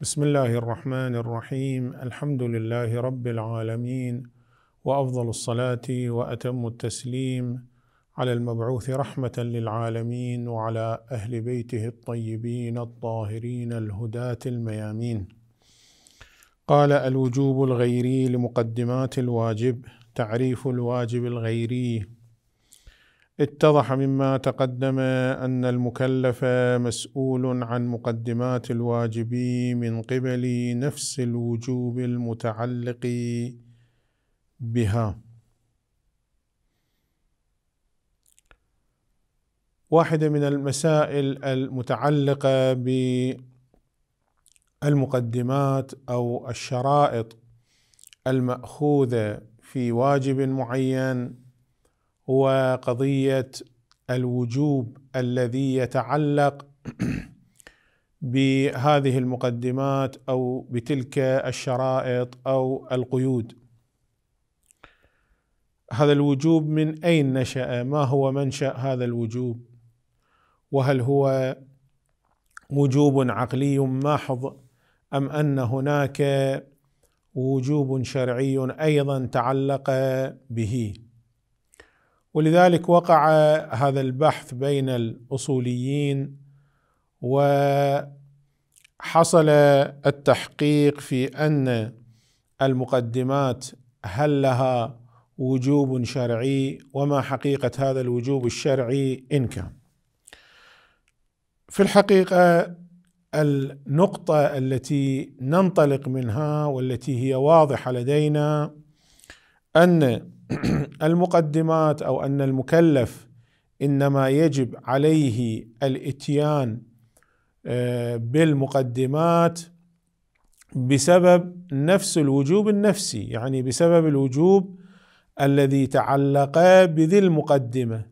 بسم الله الرحمن الرحيم الحمد لله رب العالمين وافضل الصلاه واتم التسليم على المبعوث رحمه للعالمين وعلى اهل بيته الطيبين الطاهرين الهداه الميامين قال الوجوب الغيري لمقدمات الواجب تعريف الواجب الغيري اتضح مما تقدم ان المكلف مسؤول عن مقدمات الواجب من قبل نفس الوجوب المتعلق بها واحده من المسائل المتعلقه بالمقدمات او الشرائط الماخوذه في واجب معين وقضيه الوجوب الذي يتعلق بهذه المقدمات او بتلك الشرائط او القيود هذا الوجوب من اين نشا ما هو منشا هذا الوجوب وهل هو وجوب عقلي محض ام ان هناك وجوب شرعي ايضا تعلق به ولذلك وقع هذا البحث بين الاصوليين وحصل التحقيق في ان المقدمات هل لها وجوب شرعي وما حقيقه هذا الوجوب الشرعي ان كان في الحقيقه النقطه التي ننطلق منها والتي هي واضحه لدينا ان المقدمات او ان المكلف انما يجب عليه الاتيان آه، بالمقدمات بسبب نفس الوجوب النفسي يعني بسبب الوجوب الذي تعلق بذي المقدمه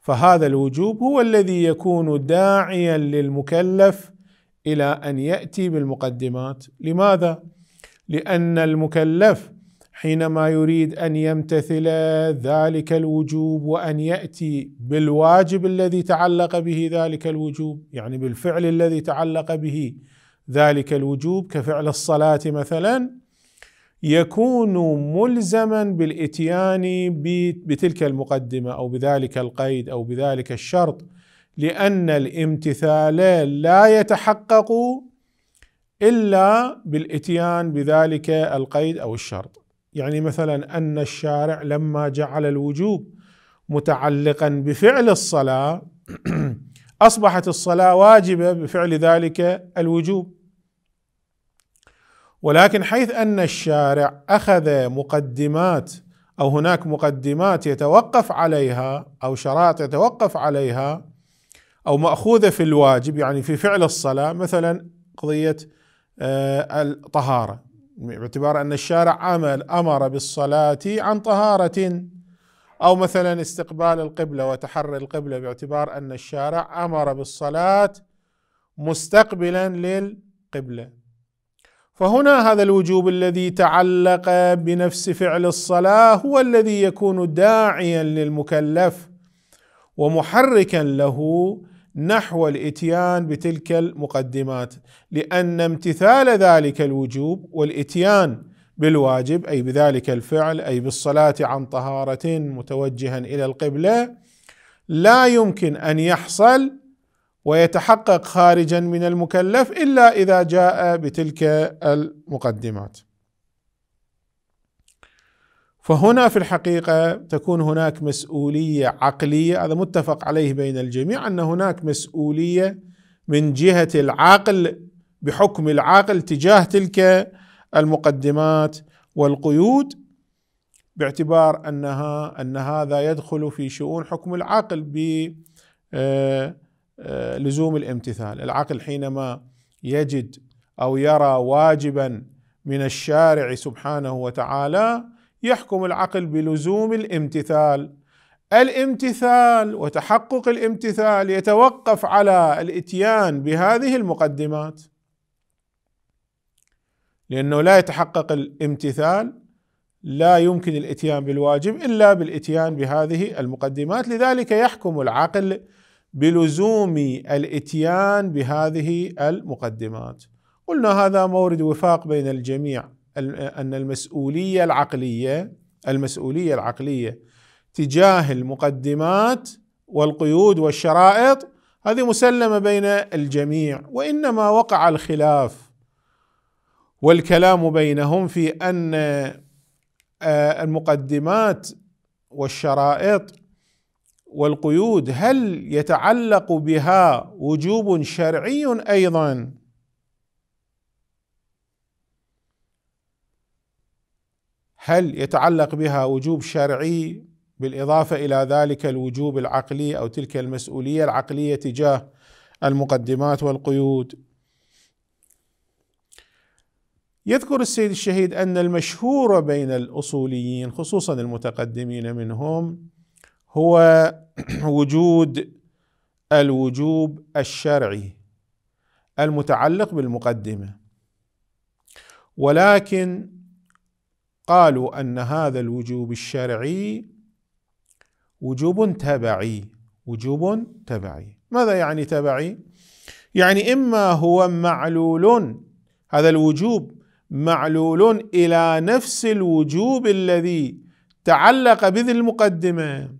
فهذا الوجوب هو الذي يكون داعيا للمكلف الى ان ياتي بالمقدمات لماذا لان المكلف حينما يريد ان يمتثل ذلك الوجوب وان ياتي بالواجب الذي تعلق به ذلك الوجوب يعني بالفعل الذي تعلق به ذلك الوجوب كفعل الصلاه مثلا يكون ملزما بالاتيان بتلك المقدمه او بذلك القيد او بذلك الشرط لان الامتثال لا يتحقق الا بالاتيان بذلك القيد او الشرط يعني مثلا ان الشارع لما جعل الوجوب متعلقا بفعل الصلاه اصبحت الصلاه واجبه بفعل ذلك الوجوب ولكن حيث ان الشارع اخذ مقدمات او هناك مقدمات يتوقف عليها او شرائط يتوقف عليها او ماخوذه في الواجب يعني في فعل الصلاه مثلا قضيه آه، الطهاره باعتبار ان الشارع عمل امر بالصلاه عن طهاره او مثلا استقبال القبله وتحري القبله باعتبار ان الشارع امر بالصلاه مستقبلا للقبله فهنا هذا الوجوب الذي تعلق بنفس فعل الصلاه هو الذي يكون داعيا للمكلف ومحركا له نحو الاتيان بتلك المقدمات لان امتثال ذلك الوجوب والاتيان بالواجب اي بذلك الفعل اي بالصلاه عن طهاره متوجها الى القبله لا يمكن ان يحصل ويتحقق خارجا من المكلف الا اذا جاء بتلك المقدمات فهنا في الحقيقه تكون هناك مسؤوليه عقليه هذا متفق عليه بين الجميع ان هناك مسؤوليه من جهه العقل بحكم العقل تجاه تلك المقدمات والقيود باعتبار انها ان هذا يدخل في شؤون حكم العقل ب آه، آه، لزوم الامتثال، العقل حينما يجد او يرى واجبا من الشارع سبحانه وتعالى يحكم العقل بلزوم الامتثال الامتثال وتحقق الامتثال يتوقف على الاتيان بهذه المقدمات لانه لا يتحقق الامتثال لا يمكن الاتيان بالواجب الا بالاتيان بهذه المقدمات لذلك يحكم العقل بلزوم الاتيان بهذه المقدمات قلنا هذا مورد وفاق بين الجميع ان المسؤوليه العقليه المسؤوليه العقليه تجاه المقدمات والقيود والشرائط هذه مسلمه بين الجميع وانما وقع الخلاف والكلام بينهم في ان آه، المقدمات والشرائط والقيود هل يتعلق بها وجوب شرعي ايضا هل يتعلق بها وجوب شرعي بالاضافه الى ذلك الوجوب العقلي او تلك المسؤوليه العقليه تجاه المقدمات والقيود يذكر السيد الشهيد ان المشهور بين الاصوليين خصوصا المتقدمين منهم هو وجود الوجوب الشرعي المتعلق بالمقدمه ولكن قالوا ان هذا الوجوب الشرعي وجوب تبعي وجوب تبعي ماذا يعني تبعي يعني اما هو معلول هذا الوجوب معلول الى نفس الوجوب الذي تعلق بذي المقدمه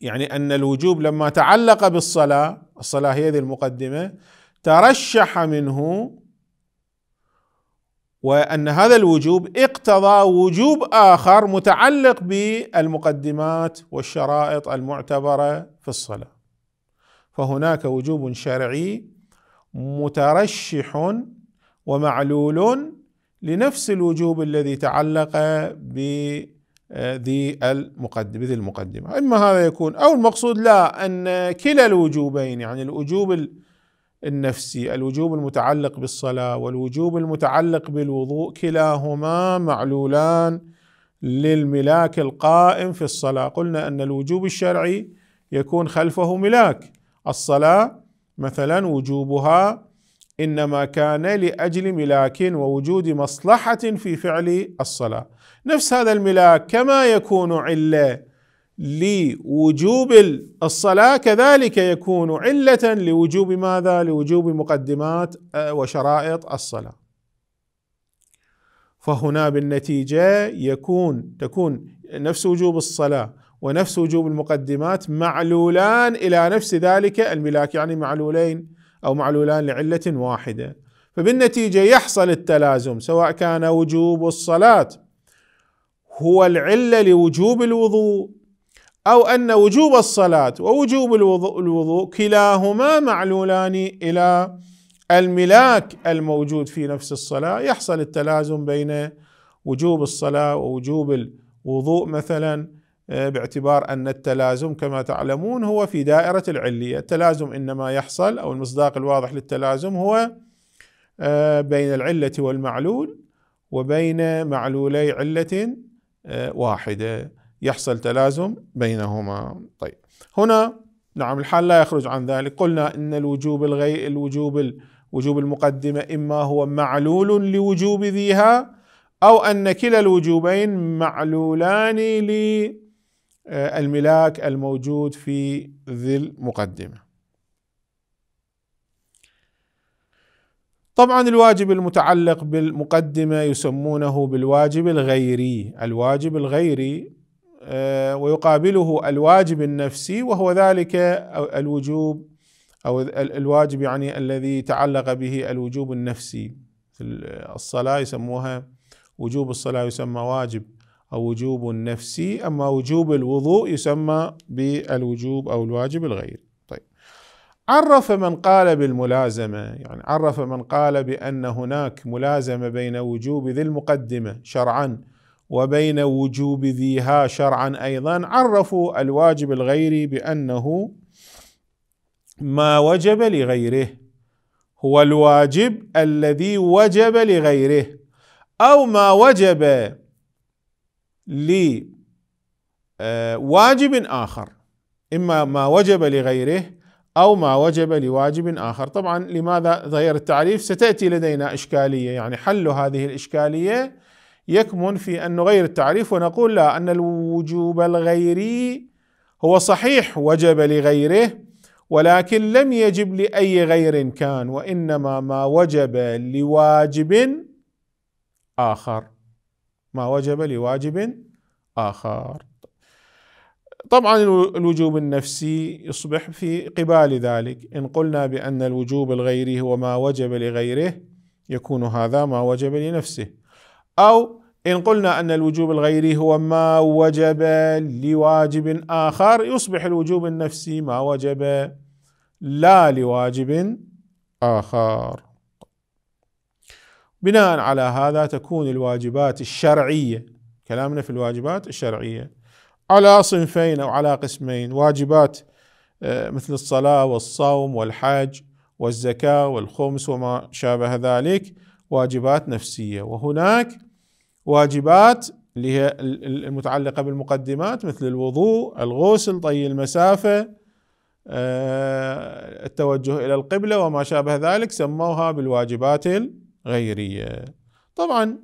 يعني ان الوجوب لما تعلق بالصلاه الصلاه هي ذي المقدمه ترشح منه وان هذا الوجوب اقتضى وجوب اخر متعلق بالمقدمات والشرائط المعتبره في الصلاه فهناك وجوب شرعي مترشح ومعلول لنفس الوجوب الذي تعلق بذي بذي المقدمة إما هذا يكون أو المقصود لا أن كلا الوجوبين يعني الوجوب النفسي الوجوب المتعلق بالصلاه والوجوب المتعلق بالوضوء كلاهما معلولان للملاك القائم في الصلاه قلنا ان الوجوب الشرعي يكون خلفه ملاك الصلاه مثلا وجوبها انما كان لاجل ملاك ووجود مصلحه في فعل الصلاه نفس هذا الملاك كما يكون عله لوجوب الصلاة كذلك يكون علة لوجوب ماذا؟ لوجوب مقدمات آه، وشرائط الصلاة. فهنا بالنتيجة يكون تكون نفس وجوب الصلاة ونفس وجوب المقدمات معلولان إلى نفس ذلك الملاك يعني معلولين أو معلولان لعلة واحدة فبالنتيجة يحصل التلازم سواء كان وجوب الصلاة هو العلة لوجوب الوضوء أو أن وجوب الصلاة ووجوب الوضوء, الوضوء كلاهما معلولان إلى الملاك الموجود في نفس الصلاة يحصل التلازم بين وجوب الصلاة ووجوب الوضوء مثلا آه، باعتبار أن التلازم كما تعلمون هو في دائرة العلية التلازم إنما يحصل أو المصداق الواضح للتلازم هو آه، بين العلة والمعلول وبين معلولي علة آه، واحدة يحصل تلازم بينهما طيب هنا نعم الحال لا يخرج عن ذلك قلنا ان الوجوب الغير الوجوب وجوب المقدمه اما هو معلول لوجوب ذيها او ان كلا الوجوبين معلولان للملاك آه، الموجود في ذي المقدمه طبعا الواجب المتعلق بالمقدمه يسمونه بالواجب الغيري، الواجب الغيري آه، ويقابله الواجب النفسي وهو ذلك الوجوب أو الواجب يعني الذي تعلق به الوجوب النفسي الصلاة يسموها وجوب الصلاة يسمى واجب أو وجوب نفسي أما وجوب الوضوء يسمى بالوجوب أو الواجب الغير طيب عرف من قال بالملازمة يعني عرف من قال بأن هناك ملازمة بين وجوب ذي المقدمة شرعا وبين وجوب ذيها شرعا ايضا عرفوا الواجب الغيري بانه ما وجب لغيره هو الواجب الذي وجب لغيره او ما وجب لواجب آه، اخر اما ما وجب لغيره او ما وجب لواجب اخر طبعا لماذا غير التعريف ستاتي لدينا اشكاليه يعني حل هذه الاشكاليه يكمن في أن نغير التعريف ونقول لا أن الوجوب الغيري هو صحيح وجب لغيره ولكن لم يجب لأي غير كان وإنما ما وجب لواجب آخر ما وجب لواجب آخر طبعا الوجوب النفسي يصبح في قبال ذلك إن قلنا بأن الوجوب الغيري هو ما وجب لغيره يكون هذا ما وجب لنفسه أو إن قلنا أن الوجوب الغيري هو ما وجب لواجب آخر يصبح الوجوب النفسي ما وجب لا لواجب آخر بناء على هذا تكون الواجبات الشرعية كلامنا في الواجبات الشرعية على صنفين أو على قسمين واجبات آه، مثل الصلاة والصوم والحج والزكاة والخمس وما شابه ذلك واجبات نفسيه وهناك واجبات اللي هي المتعلقه بالمقدمات مثل الوضوء، الغسل، طي المسافه، آه، التوجه الى القبله وما شابه ذلك سموها بالواجبات الغيريه. طبعا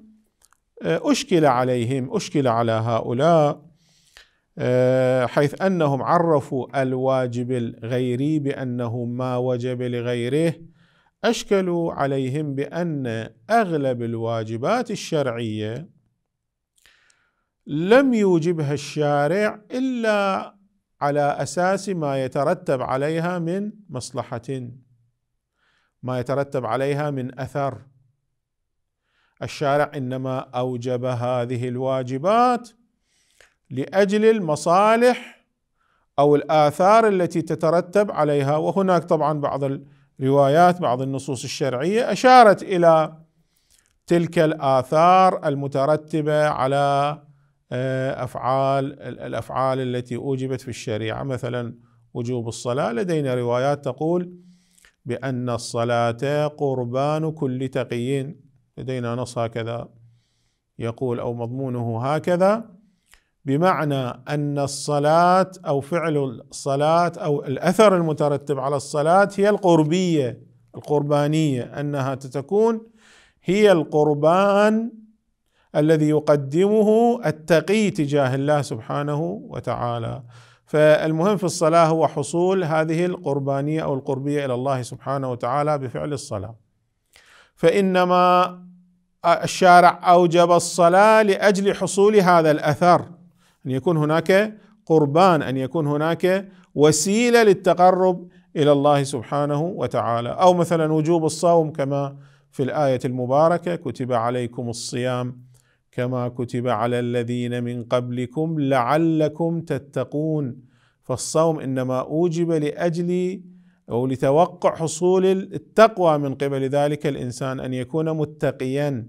آه، اشكل عليهم اشكل على هؤلاء آه، حيث انهم عرفوا الواجب الغيري بانه ما وجب لغيره أشكلوا عليهم بأن أغلب الواجبات الشرعية لم يوجبها الشارع إلا على أساس ما يترتب عليها من مصلحة ما يترتب عليها من أثر الشارع إنما أوجب هذه الواجبات لأجل المصالح أو الآثار التي تترتب عليها وهناك طبعا بعض روايات بعض النصوص الشرعيه اشارت الى تلك الاثار المترتبه على آه، افعال الافعال التي اوجبت في الشريعه مثلا وجوب الصلاه لدينا روايات تقول بان الصلاه قربان كل تقي لدينا نص هكذا يقول او مضمونه هكذا بمعنى ان الصلاه او فعل الصلاه او الاثر المترتب على الصلاه هي القربيه القربانيه انها تتكون هي القربان الذي يقدمه التقي تجاه الله سبحانه وتعالى فالمهم في الصلاه هو حصول هذه القربانيه او القربيه الى الله سبحانه وتعالى بفعل الصلاه فانما الشارع اوجب الصلاه لاجل حصول هذا الاثر ان يكون هناك قربان ان يكون هناك وسيله للتقرب الى الله سبحانه وتعالى او مثلا وجوب الصوم كما في الايه المباركه كتب عليكم الصيام كما كتب على الذين من قبلكم لعلكم تتقون فالصوم انما اوجب لاجل او لتوقع حصول التقوى من قبل ذلك الانسان ان يكون متقيا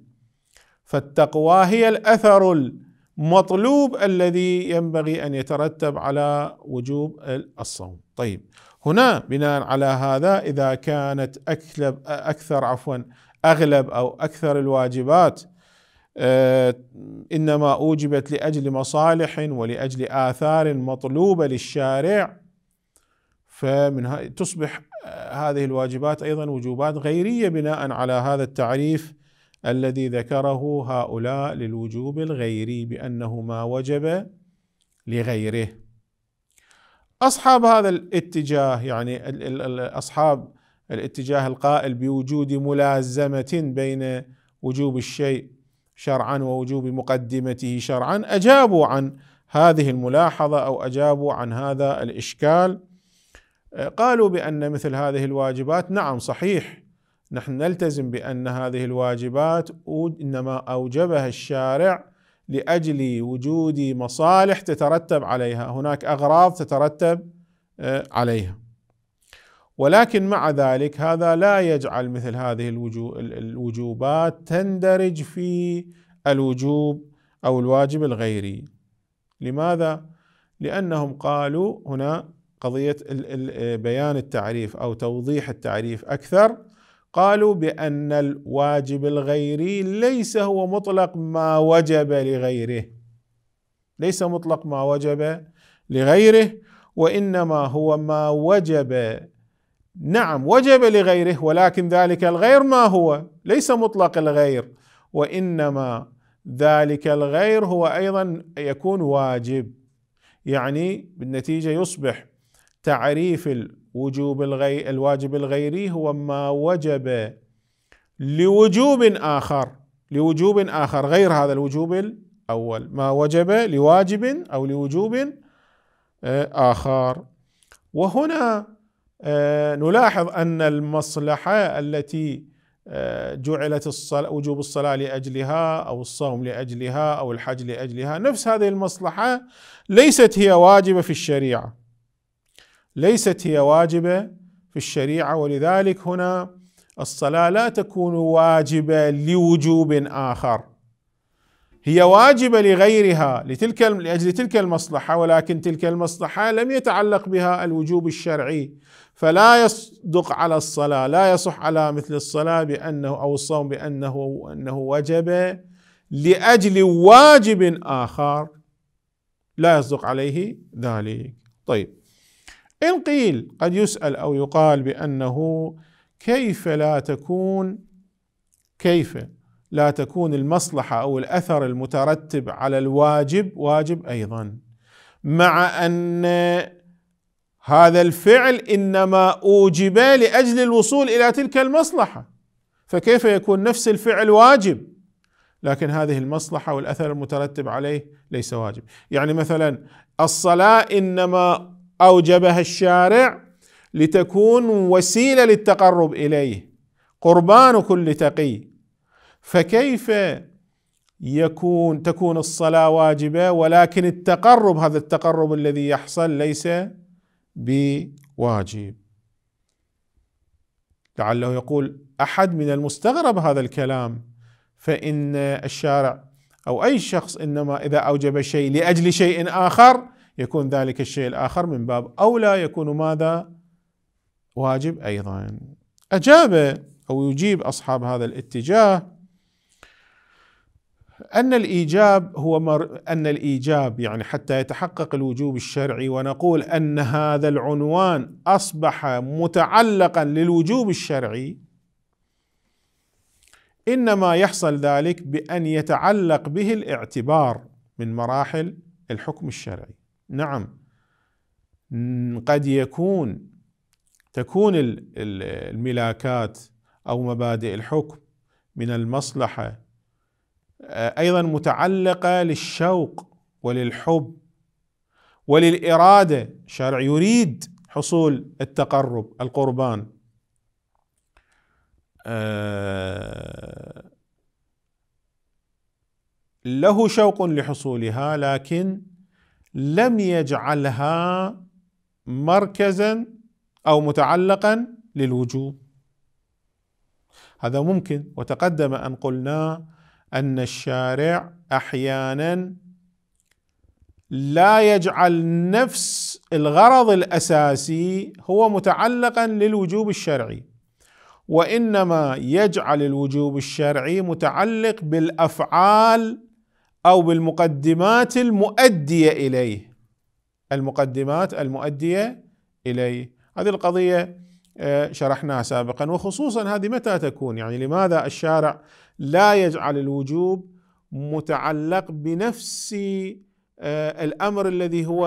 فالتقوى هي الاثر مطلوب الذي ينبغي ان يترتب على وجوب الصوم. طيب هنا بناء على هذا اذا كانت اكثر اكثر عفوا اغلب او اكثر الواجبات آه، انما اوجبت لاجل مصالح ولاجل اثار مطلوبه للشارع فمن تصبح آه، هذه الواجبات ايضا وجوبات غيريه بناء على هذا التعريف الذي ذكره هؤلاء للوجوب الغيري بأنه ما وجب لغيره أصحاب هذا الاتجاه يعني أصحاب الاتجاه القائل بوجود ملازمة بين وجوب الشيء شرعا ووجوب مقدمته شرعا أجابوا عن هذه الملاحظة أو أجابوا عن هذا الإشكال قالوا بأن مثل هذه الواجبات نعم صحيح نحن نلتزم بأن هذه الواجبات إنما أوجبها الشارع لأجل وجود مصالح تترتب عليها هناك أغراض تترتب آه، عليها ولكن مع ذلك هذا لا يجعل مثل هذه الوجوبات تندرج في الوجوب أو الواجب الغيري لماذا؟ لأنهم قالوا هنا قضية آه، بيان التعريف أو توضيح التعريف أكثر قالوا بان الواجب الغيري ليس هو مطلق ما وجب لغيره ليس مطلق ما وجب لغيره وانما هو ما وجب نعم وجب لغيره ولكن ذلك الغير ما هو ليس مطلق الغير وانما ذلك الغير هو ايضا يكون واجب يعني بالنتيجه يصبح تعريف وجوب الغي الواجب الغيري هو ما وجب لوجوب آخر لوجوب آخر غير هذا الوجوب الأول ما وجب لواجب أو لوجوب آه، آخر وهنا آه، نلاحظ أن المصلحة التي آه، جعلت الصلاة وجوب الصلاة لأجلها أو الصوم لأجلها أو الحج لأجلها نفس هذه المصلحة ليست هي واجبة في الشريعة ليست هي واجبه في الشريعه ولذلك هنا الصلاه لا تكون واجبه لوجوب اخر هي واجبه لغيرها لتلك لاجل تلك المصلحه ولكن تلك المصلحه لم يتعلق بها الوجوب الشرعي فلا يصدق على الصلاه لا يصح على مثل الصلاه بانه او الصوم بانه انه وجب لاجل واجب اخر لا يصدق عليه ذلك طيب إن قيل قد يسأل أو يقال بأنه كيف لا تكون كيف لا تكون المصلحة أو الأثر المترتب على الواجب واجب أيضا مع أن هذا الفعل إنما أوجب لأجل الوصول إلى تلك المصلحة فكيف يكون نفس الفعل واجب لكن هذه المصلحة والأثر المترتب عليه ليس واجب يعني مثلا الصلاة إنما اوجبها الشارع لتكون وسيله للتقرب اليه قربان كل تقي فكيف يكون تكون الصلاه واجبه ولكن التقرب هذا التقرب الذي يحصل ليس بواجب لعله يقول احد من المستغرب هذا الكلام فان الشارع او اي شخص انما اذا اوجب شيء لاجل شيء اخر يكون ذلك الشيء الآخر من باب أولى يكون ماذا واجب أيضا أجاب أو يجيب أصحاب هذا الاتجاه أن الإيجاب هو مر أن الإيجاب يعني حتى يتحقق الوجوب الشرعي ونقول أن هذا العنوان أصبح متعلقا للوجوب الشرعي إنما يحصل ذلك بأن يتعلق به الاعتبار من مراحل الحكم الشرعي نعم قد يكون تكون الملاكات او مبادئ الحكم من المصلحه ايضا متعلقه للشوق وللحب وللاراده شرع يريد حصول التقرب القربان له شوق لحصولها لكن لم يجعلها مركزا او متعلقا للوجوب هذا ممكن وتقدم ان قلنا ان الشارع احيانا لا يجعل نفس الغرض الاساسي هو متعلقا للوجوب الشرعي وانما يجعل الوجوب الشرعي متعلق بالافعال أو بالمقدمات المؤدية إليه المقدمات المؤدية إليه هذه القضية آه، شرحناها سابقا وخصوصا هذه متى تكون يعني لماذا الشارع لا يجعل الوجوب متعلق بنفس آه، الامر الذي هو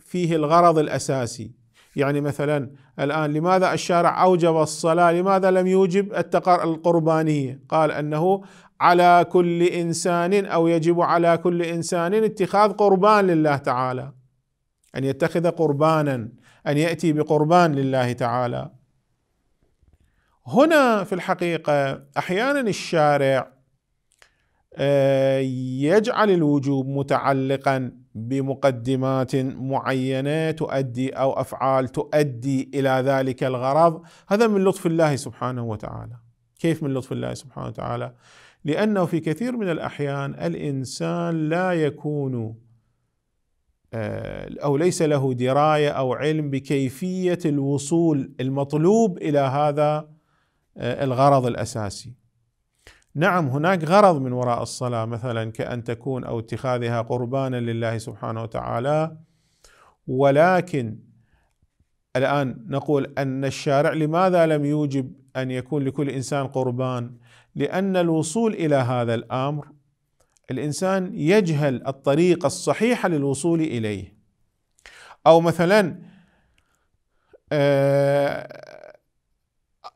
فيه الغرض الاساسي يعني مثلا الان لماذا الشارع اوجب الصلاه لماذا لم يوجب التقر القربانيه قال انه على كل انسان او يجب على كل انسان اتخاذ قربان لله تعالى ان يتخذ قربانا ان ياتي بقربان لله تعالى هنا في الحقيقه احيانا الشارع آه، يجعل الوجوب متعلقا بمقدمات معينه تؤدي او افعال تؤدي الى ذلك الغرض هذا من لطف الله سبحانه وتعالى كيف من لطف الله سبحانه وتعالى لأنه في كثير من الأحيان الإنسان لا يكون آه، أو ليس له دراية أو علم بكيفية الوصول المطلوب إلى هذا آه، الغرض الأساسي نعم هناك غرض من وراء الصلاة مثلا كأن تكون أو اتخاذها قربانا لله سبحانه وتعالى ولكن الآن نقول أن الشارع لماذا لم يوجب أن يكون لكل إنسان قربان لان الوصول الى هذا الامر الانسان يجهل الطريقه الصحيحه للوصول اليه او مثلا آه،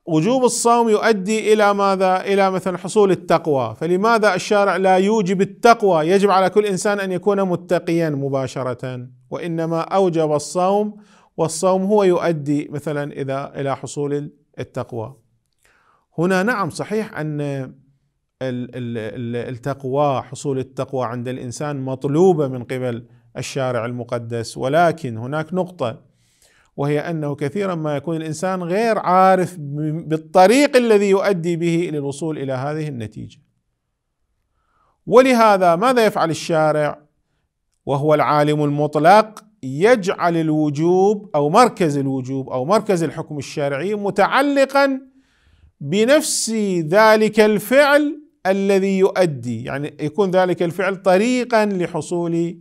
وجوب الصوم يؤدي الى ماذا؟ الى مثلا حصول التقوى، فلماذا الشارع لا يوجب التقوى؟ يجب على كل انسان ان يكون متقيا مباشره، وانما اوجب الصوم والصوم هو يؤدي مثلا اذا الى حصول التقوى. هنا نعم صحيح أن التقوى حصول التقوى عند الإنسان مطلوبة من قبل الشارع المقدس ولكن هناك نقطة وهي أنه كثيرا ما يكون الإنسان غير عارف بالطريق الذي يؤدي به للوصول إلى هذه النتيجة ولهذا ماذا يفعل الشارع وهو العالم المطلق يجعل الوجوب أو مركز الوجوب أو مركز الحكم الشرعي متعلقا بنفس ذلك الفعل الذي يؤدي يعني يكون ذلك الفعل طريقا لحصول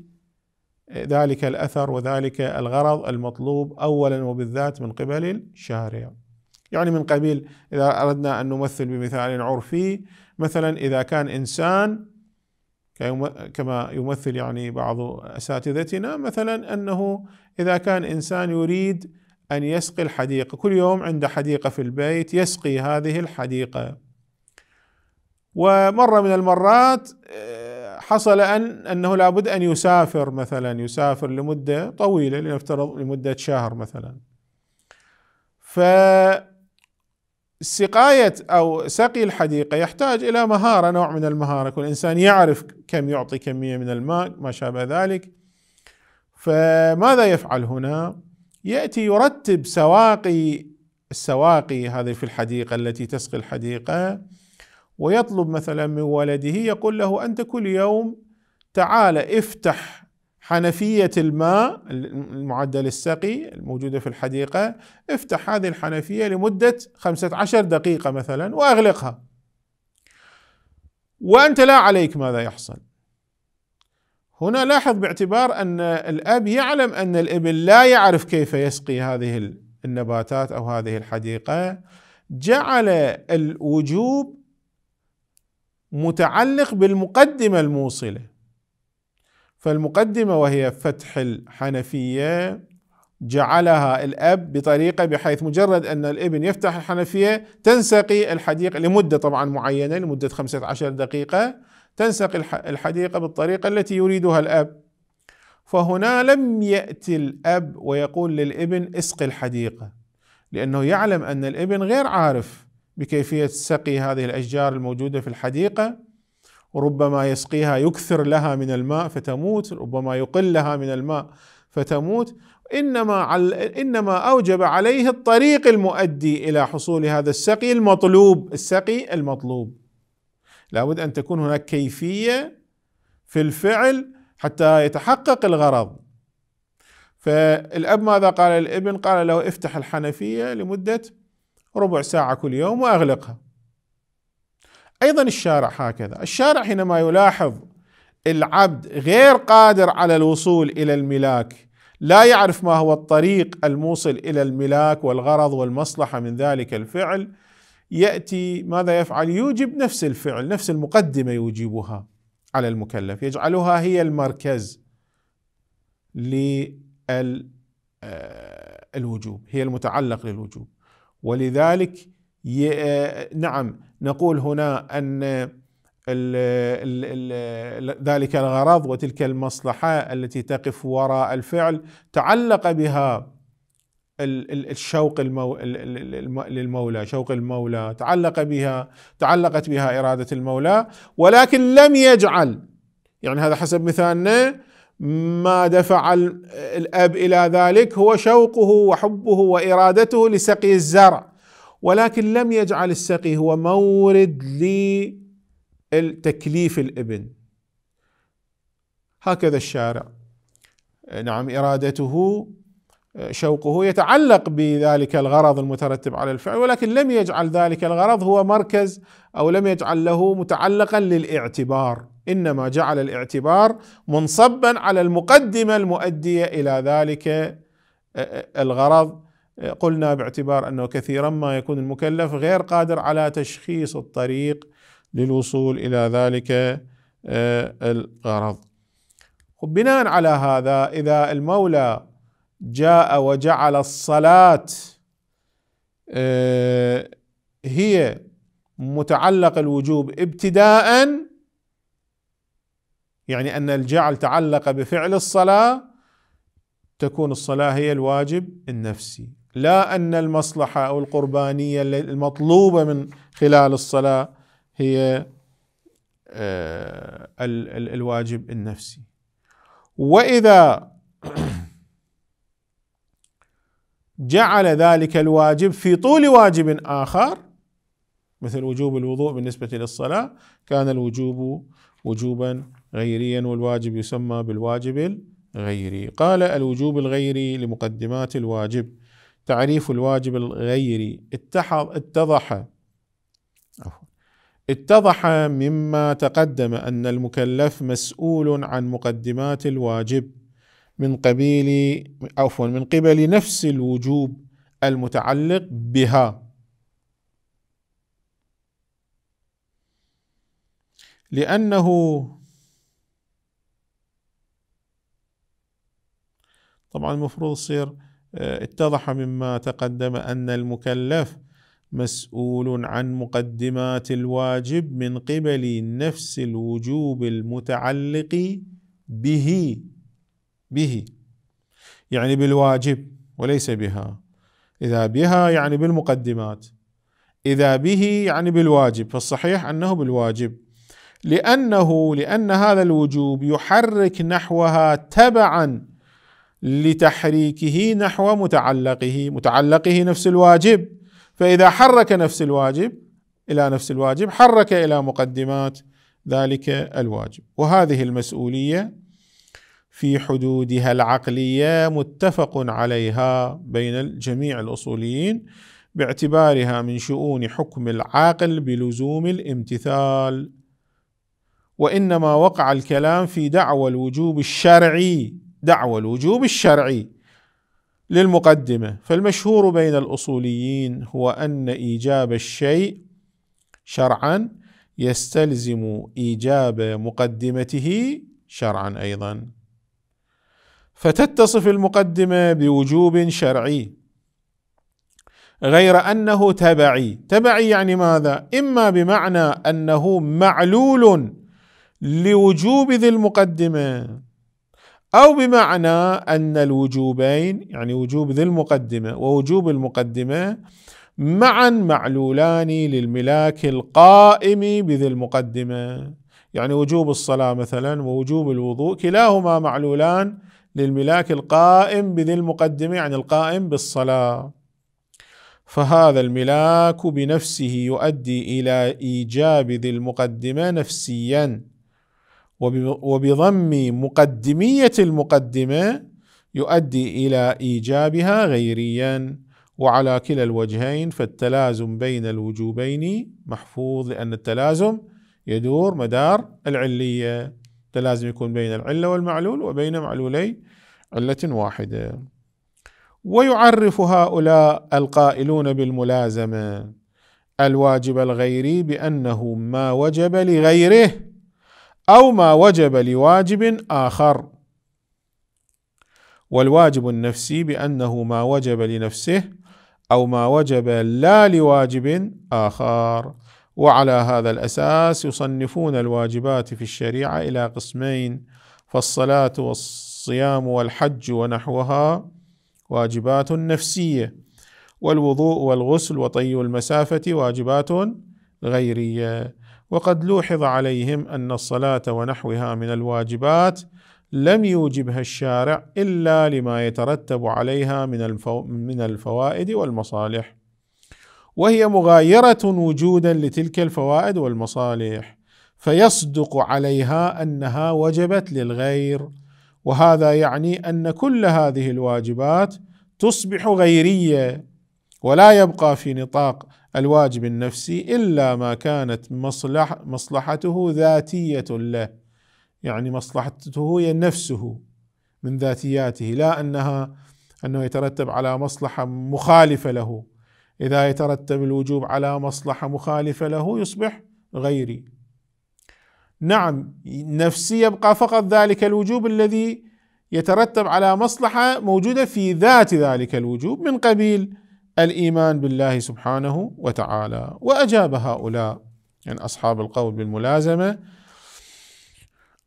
آه، ذلك الاثر وذلك الغرض المطلوب اولا وبالذات من قبل الشارع. يعني من قبيل اذا اردنا ان نمثل بمثال عرفي مثلا اذا كان انسان كما يمثل يعني بعض اساتذتنا مثلا انه اذا كان انسان يريد أن يسقي الحديقة كل يوم عنده حديقة في البيت يسقي هذه الحديقة ومرة من المرات آه، حصل أن أنه لابد أن يسافر مثلا يسافر لمدة طويلة لنفترض لمدة شهر مثلا فسقاية أو سقي الحديقة يحتاج إلى مهارة نوع من المهارة كل إنسان يعرف كم يعطي كمية من الماء ما شابه ذلك فماذا يفعل هنا ياتي يرتب سواقي السواقي هذه في الحديقه التي تسقي الحديقه ويطلب مثلا من ولده يقول له انت كل يوم تعال افتح حنفيه الماء المعدل السقي الموجوده في الحديقه افتح هذه الحنفيه لمده 15 دقيقه مثلا واغلقها وانت لا عليك ماذا يحصل هنا لاحظ باعتبار ان الاب يعلم ان الابن لا يعرف كيف يسقي هذه النباتات او هذه الحديقه جعل الوجوب متعلق بالمقدمه الموصله فالمقدمه وهي فتح الحنفيه جعلها الاب بطريقه بحيث مجرد ان الابن يفتح الحنفيه تنسقي الحديقه لمده طبعا معينه لمده 15 دقيقه تنسق الحديقة بالطريقة التي يريدها الأب فهنا لم يأتي الأب ويقول للابن اسق الحديقة لأنه يعلم أن الابن غير عارف بكيفية سقي هذه الأشجار الموجودة في الحديقة ربما يسقيها يكثر لها من الماء فتموت ربما يقل لها من الماء فتموت إنما, عل... إنما أوجب عليه الطريق المؤدي إلى حصول هذا السقي المطلوب السقي المطلوب لابد أن تكون هناك كيفية في الفعل حتى يتحقق الغرض فالأب ماذا قال للابن قال له افتح الحنفية لمدة ربع ساعة كل يوم وأغلقها أيضا الشارع هكذا الشارع حينما يلاحظ العبد غير قادر على الوصول إلى الملاك لا يعرف ما هو الطريق الموصل إلى الملاك والغرض والمصلحة من ذلك الفعل ياتي ماذا يفعل؟ يوجب نفس الفعل، نفس المقدمه يوجبها على المكلف، يجعلها هي المركز للوجوب، آه، هي المتعلق للوجوب. ولذلك آه، نعم نقول هنا ان الـ الـ ذلك الغرض وتلك المصلحه التي تقف وراء الفعل تعلق بها الشوق المو... للمولى شوق المولى تعلق بها تعلقت بها إرادة المولى ولكن لم يجعل يعني هذا حسب مثالنا ما دفع الأب إلى ذلك هو شوقه وحبه وإرادته لسقي الزرع ولكن لم يجعل السقي هو مورد لتكليف الابن هكذا الشارع نعم إرادته شوقه يتعلق بذلك الغرض المترتب على الفعل ولكن لم يجعل ذلك الغرض هو مركز او لم يجعل له متعلقا للاعتبار انما جعل الاعتبار منصبا على المقدمه المؤديه الى ذلك آه، آه، الغرض آه، قلنا باعتبار انه كثيرا ما يكون المكلف غير قادر على تشخيص الطريق للوصول الى ذلك الغرض بناء على هذا اذا المولى جاء وجعل الصلاه آه، هي متعلق الوجوب ابتداء يعني ان الجعل تعلق بفعل الصلاه تكون الصلاه هي الواجب النفسي لا ان المصلحه او القربانيه المطلوبه من خلال الصلاه هي آه، الواجب النفسي واذا جعل ذلك الواجب في طول واجب آخر مثل وجوب الوضوء بالنسبة للصلاة كان الوجوب وجوبا غيريا والواجب يسمى بالواجب الغيري قال الوجوب الغيري لمقدمات الواجب تعريف الواجب الغيري اتضح اتضح مما تقدم أن المكلف مسؤول عن مقدمات الواجب من قبيل عفوا من قبل نفس الوجوب المتعلق بها لأنه طبعا المفروض يصير آه، اتضح مما تقدم أن المكلف مسؤول عن مقدمات الواجب من قبل نفس الوجوب المتعلق به به يعني بالواجب وليس بها إذا بها يعني بالمقدمات إذا به يعني بالواجب فالصحيح أنه بالواجب لأنه لأن هذا الوجوب يحرك نحوها تبعا لتحريكه نحو متعلقه متعلقه نفس الواجب فإذا حرك نفس الواجب إلى نفس الواجب حرك إلى مقدمات ذلك الواجب وهذه المسؤولية في حدودها العقليه متفق عليها بين جميع الاصوليين باعتبارها من شؤون حكم العاقل بلزوم الامتثال وانما وقع الكلام في دعوى الوجوب الشرعي دعوى الوجوب الشرعي للمقدمه فالمشهور بين الاصوليين هو ان ايجاب الشيء شرعا يستلزم ايجاب مقدمته شرعا ايضا فتتصف المقدمه بوجوب شرعي غير انه تبعي، تبعي يعني ماذا؟ اما بمعنى انه معلول لوجوب ذي المقدمه او بمعنى ان الوجوبين يعني وجوب ذي المقدمه ووجوب المقدمه معا معلولان للملاك القائم بذي المقدمه يعني وجوب الصلاه مثلا ووجوب الوضوء كلاهما معلولان للملاك القائم بذي المقدمة يعني القائم بالصلاة فهذا الملاك بنفسه يؤدي إلى إيجاب ذي المقدمة نفسيا وبضم مقدمية المقدمة يؤدي إلى إيجابها غيريا وعلى كلا الوجهين فالتلازم بين الوجوبين محفوظ لأن التلازم يدور مدار العليه ده لازم يكون بين العلة والمعلول وبين معلولي علة واحدة ويعرف هؤلاء القائلون بالملازمة الواجب الغيري بأنه ما وجب لغيره أو ما وجب لواجب آخر والواجب النفسي بأنه ما وجب لنفسه أو ما وجب لا لواجب آخر وعلى هذا الاساس يصنفون الواجبات في الشريعه الى قسمين فالصلاه والصيام والحج ونحوها واجبات نفسيه والوضوء والغسل وطي المسافه واجبات غيريه وقد لوحظ عليهم ان الصلاه ونحوها من الواجبات لم يوجبها الشارع الا لما يترتب عليها من الفوائد والمصالح وهي مغايرة وجودا لتلك الفوائد والمصالح فيصدق عليها أنها وجبت للغير وهذا يعني أن كل هذه الواجبات تصبح غيرية ولا يبقى في نطاق الواجب النفسي إلا ما كانت مصلح مصلحته ذاتية له يعني مصلحته هي نفسه من ذاتياته لا أنها أنه يترتب على مصلحة مخالفة له إذا يترتب الوجوب على مصلحة مخالفة له يصبح غيري نعم نفسي يبقى فقط ذلك الوجوب الذي يترتب على مصلحة موجودة في ذات ذلك الوجوب من قبيل الإيمان بالله سبحانه وتعالى وأجاب هؤلاء يعني أصحاب القول بالملازمة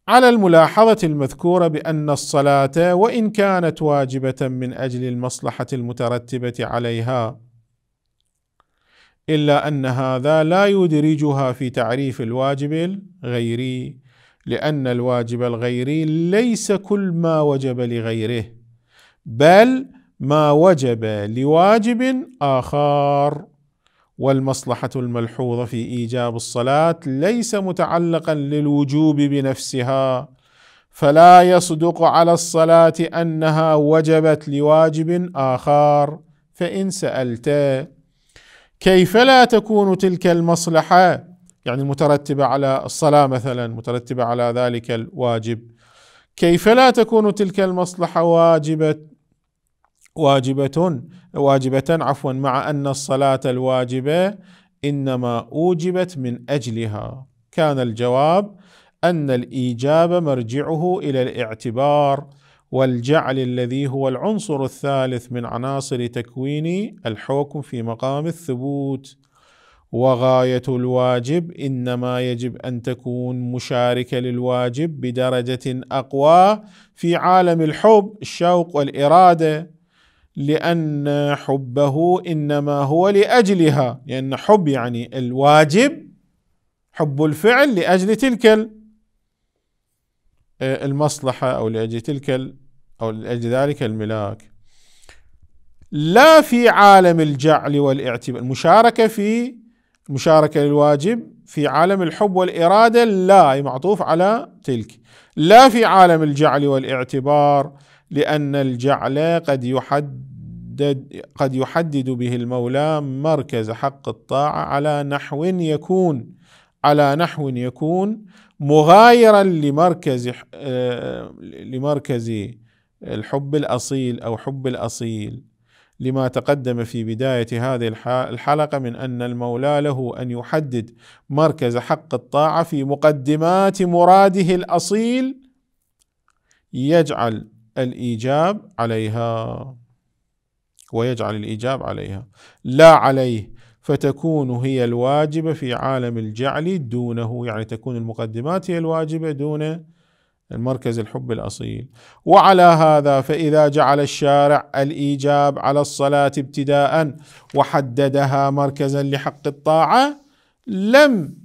على الملاحظة المذكورة بأن الصلاة وإن كانت واجبة من أجل المصلحة المترتبة عليها إلا أن هذا لا يدرجها في تعريف الواجب الغيري لأن الواجب الغيري ليس كل ما وجب لغيره بل ما وجب لواجب آخر والمصلحة الملحوظة في إيجاب الصلاة ليس متعلقا للوجوب بنفسها فلا يصدق على الصلاة أنها وجبت لواجب آخر فإن سألت كيف لا تكون تلك المصلحه يعني المترتبه على الصلاه مثلا مترتبه على ذلك الواجب كيف لا تكون تلك المصلحه واجبه واجبه واجبه عفوا مع ان الصلاه الواجبه انما اوجبت من اجلها كان الجواب ان الايجاب مرجعه الى الاعتبار والجعل الذي هو العنصر الثالث من عناصر تكوين الحكم في مقام الثبوت وغاية الواجب إنما يجب أن تكون مشاركة للواجب بدرجة أقوى في عالم الحب الشوق والإرادة لأن حبه إنما هو لأجلها لأن حب يعني الواجب حب الفعل لأجل تلك آه، المصلحة أو لأجل تلك أو لأجل ذلك الملاك لا في عالم الجعل والاعتبار المشاركة في مشاركة للواجب في عالم الحب والإرادة لا معطوف على تلك لا في عالم الجعل والاعتبار لأن الجعل قد يحدد قد يحدد به المولى مركز حق الطاعة على نحو يكون على نحو يكون مغايرا لمركز آه، لمركز الحب الاصيل او حب الاصيل لما تقدم في بدايه هذه الحلقه من ان المولى له ان يحدد مركز حق الطاعه في مقدمات مراده الاصيل يجعل الايجاب عليها ويجعل الايجاب عليها لا عليه فتكون هي الواجبة في عالم الجعل دونه يعني تكون المقدمات هي الواجبة دون المركز الحب الأصيل وعلى هذا فإذا جعل الشارع الإيجاب على الصلاة ابتداء وحددها مركزا لحق الطاعة لم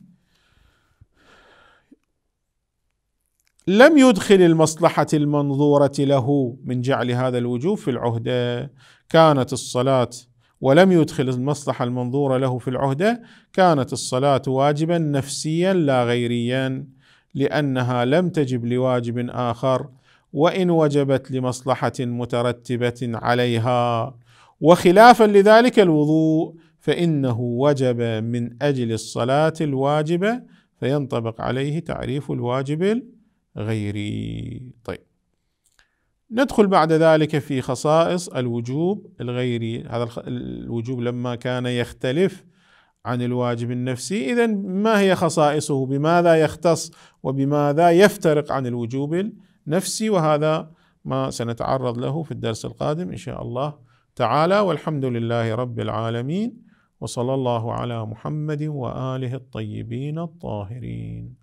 لم يدخل المصلحة المنظورة له من جعل هذا الوجوب في العهدة كانت الصلاة ولم يدخل المصلحة المنظورة له في العهدة كانت الصلاة واجبا نفسيا لا غيريا لأنها لم تجب لواجب آخر وإن وجبت لمصلحة مترتبة عليها وخلافا لذلك الوضوء فإنه وجب من أجل الصلاة الواجبة فينطبق عليه تعريف الواجب الغيري طيب ندخل بعد ذلك في خصائص الوجوب الغيري هذا الوجوب لما كان يختلف عن الواجب النفسي إذا ما هي خصائصه بماذا يختص وبماذا يفترق عن الوجوب النفسي وهذا ما سنتعرض له في الدرس القادم إن شاء الله تعالى والحمد لله رب العالمين وصلى الله على محمد وآله الطيبين الطاهرين